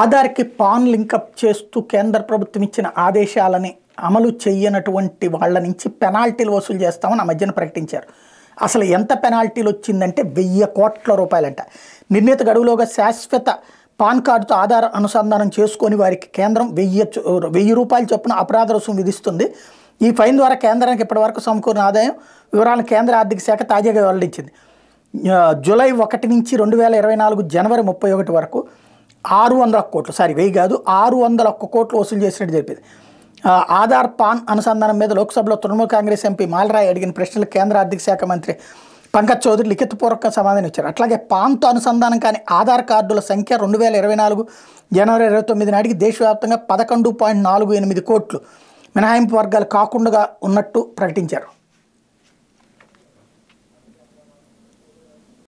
ఆధార్కి pan link up చేస్తూ కేంద్ర ప్రభుత్వం ఇచ్చిన ఆదేశాలని అమలు చేయనటువంటి వాళ్ళ నుంచి పెనాల్టీలు వసూలు చేస్తామని ఆ మధ్యన ప్రకటించారు అసలు ఎంత పెనాల్టీలు వచ్చిందంటే వెయ్యి కోట్ల రూపాయలంట నిర్ణీత గడువులోగా శాశ్వత పాన్ కార్డుతో ఆధార్ అనుసంధానం చేసుకొని వారికి కేంద్రం వెయ్యి వెయ్యి రూపాయల చొప్పున అపరాధ రుసుము విధిస్తుంది ఈ ఫైన్ ద్వారా కేంద్రానికి ఇప్పటివరకు సమకూరిన ఆదాయం వివరాలను కేంద్ర ఆర్థిక శాఖ తాజాగా వెల్లడించింది జూలై ఒకటి నుంచి రెండు వేల ఇరవై నాలుగు జనవరి ముప్పై ఒకటి వరకు ఆరు వందల కోట్లు సారీ వెయ్యి కాదు ఆరు వందల ఒక్క కోట్లు వసూలు చేసినట్టు జరిపింది ఆధార్ పాన్ అనుసంధానం మీద లోక్సభలో తృణమూల్ కాంగ్రెస్ ఎంపీ మాలరాయ్ అడిగిన ప్రశ్నలు కేంద్ర ఆర్థిక శాఖ మంత్రి పంకజ్ చౌదరి లిఖితపూర్వక సమాధానం ఇచ్చారు అట్లాగే పాన్తో అనుసంధానం కాని ఆధార్ కార్డుల సంఖ్య రెండు వేల ఇరవై నాలుగు జనవరి ఇరవై తొమ్మిది నాటికి దేశవ్యాప్తంగా పదకొండు పాయింట్ నాలుగు ఎనిమిది కోట్లు మినహాయింపు వర్గాలు కాకుండా ఉన్నట్టు ప్రకటించారు